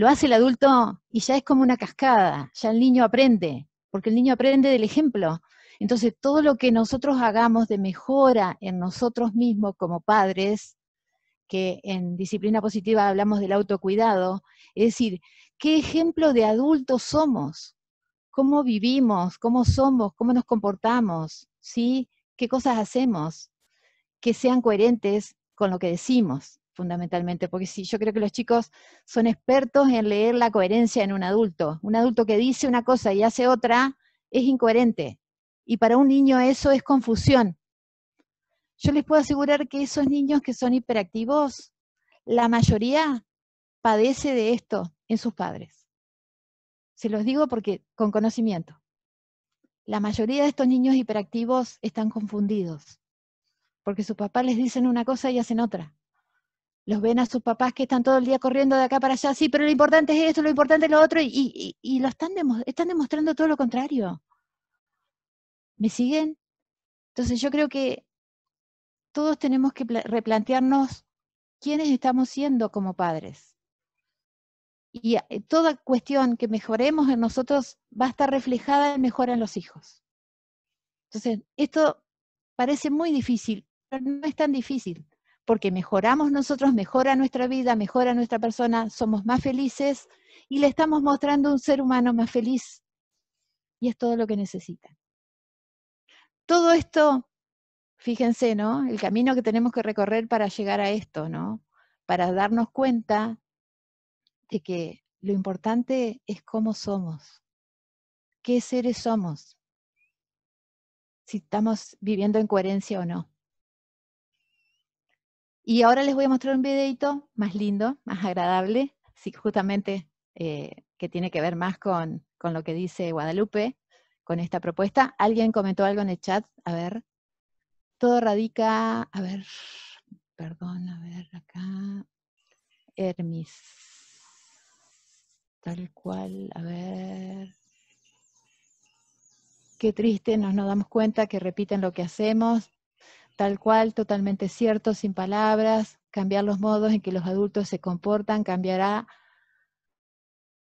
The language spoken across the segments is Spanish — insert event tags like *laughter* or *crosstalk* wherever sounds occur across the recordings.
lo hace el adulto y ya es como una cascada, ya el niño aprende, porque el niño aprende del ejemplo. Entonces, todo lo que nosotros hagamos de mejora en nosotros mismos como padres, que en disciplina positiva hablamos del autocuidado, es decir, ¿qué ejemplo de adultos somos? ¿Cómo vivimos? ¿Cómo somos? ¿Cómo nos comportamos? ¿Sí? ¿Qué cosas hacemos? Que sean coherentes con lo que decimos fundamentalmente, porque sí, yo creo que los chicos son expertos en leer la coherencia en un adulto. Un adulto que dice una cosa y hace otra es incoherente. Y para un niño eso es confusión. Yo les puedo asegurar que esos niños que son hiperactivos, la mayoría padece de esto en sus padres. Se los digo porque con conocimiento. La mayoría de estos niños hiperactivos están confundidos, porque sus papás les dicen una cosa y hacen otra los ven a sus papás que están todo el día corriendo de acá para allá, sí, pero lo importante es esto, lo importante es lo otro, y, lo están, están demostrando todo lo contrario. ¿Me siguen? Entonces yo creo que todos tenemos que replantearnos quiénes estamos siendo como padres. Y eh, toda cuestión que mejoremos en nosotros va a estar reflejada en mejor en los hijos. Entonces, esto parece muy difícil, pero no es tan difícil porque mejoramos nosotros, mejora nuestra vida, mejora nuestra persona, somos más felices y le estamos mostrando un ser humano más feliz. Y es todo lo que necesita. Todo esto, fíjense, ¿no? El camino que tenemos que recorrer para llegar a esto, ¿no? Para darnos cuenta de que lo importante es cómo somos, qué seres somos, si estamos viviendo en coherencia o no. Y ahora les voy a mostrar un videito más lindo, más agradable, justamente eh, que tiene que ver más con, lo que dice Guadalupe, con esta propuesta. Alguien comentó algo en el chat, a ver. Todo radica, a ver, perdón, a ver acá. Hermis, Tal cual, a ver. Qué triste, nos, nos damos cuenta que repiten lo que hacemos, tal cual, totalmente cierto, sin palabras, cambiar los modos en que los adultos se comportan, cambiará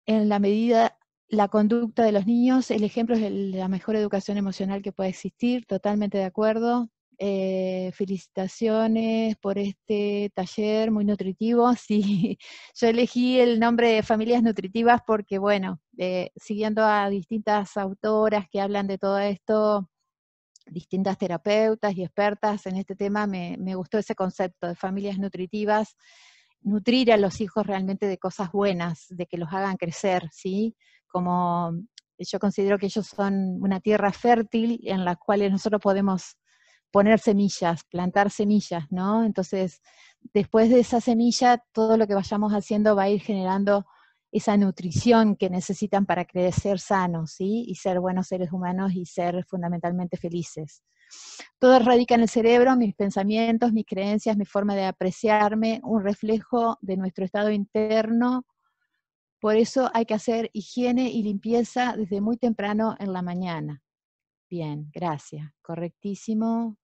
en la medida la conducta de los niños, el ejemplo es la mejor educación emocional que puede existir, totalmente de acuerdo. Eh, felicitaciones por este taller muy nutritivo. *laughs* Sí, yo elegí el nombre de Familias Nutritivas porque, bueno, eh, siguiendo a distintas autoras que hablan de todo esto, distintas terapeutas y expertas en este tema, me, gustó ese concepto de familias nutritivas, nutrir a los hijos realmente de cosas buenas, de que los hagan crecer, ¿sí? Como yo considero que ellos son una tierra fértil en la cual nosotros podemos poner semillas, plantar semillas, ¿no? Entonces, después de esa semilla, todo lo que vayamos haciendo va a ir generando esa nutrición que necesitan para crecer sanos ¿sí? y ser buenos seres humanos y ser fundamentalmente felices. Todo radica en el cerebro, mis pensamientos, mis creencias, mi forma de apreciarme, un reflejo de nuestro estado interno. Por eso hay que hacer higiene y limpieza desde muy temprano en la mañana. Bien, gracias. Correctísimo.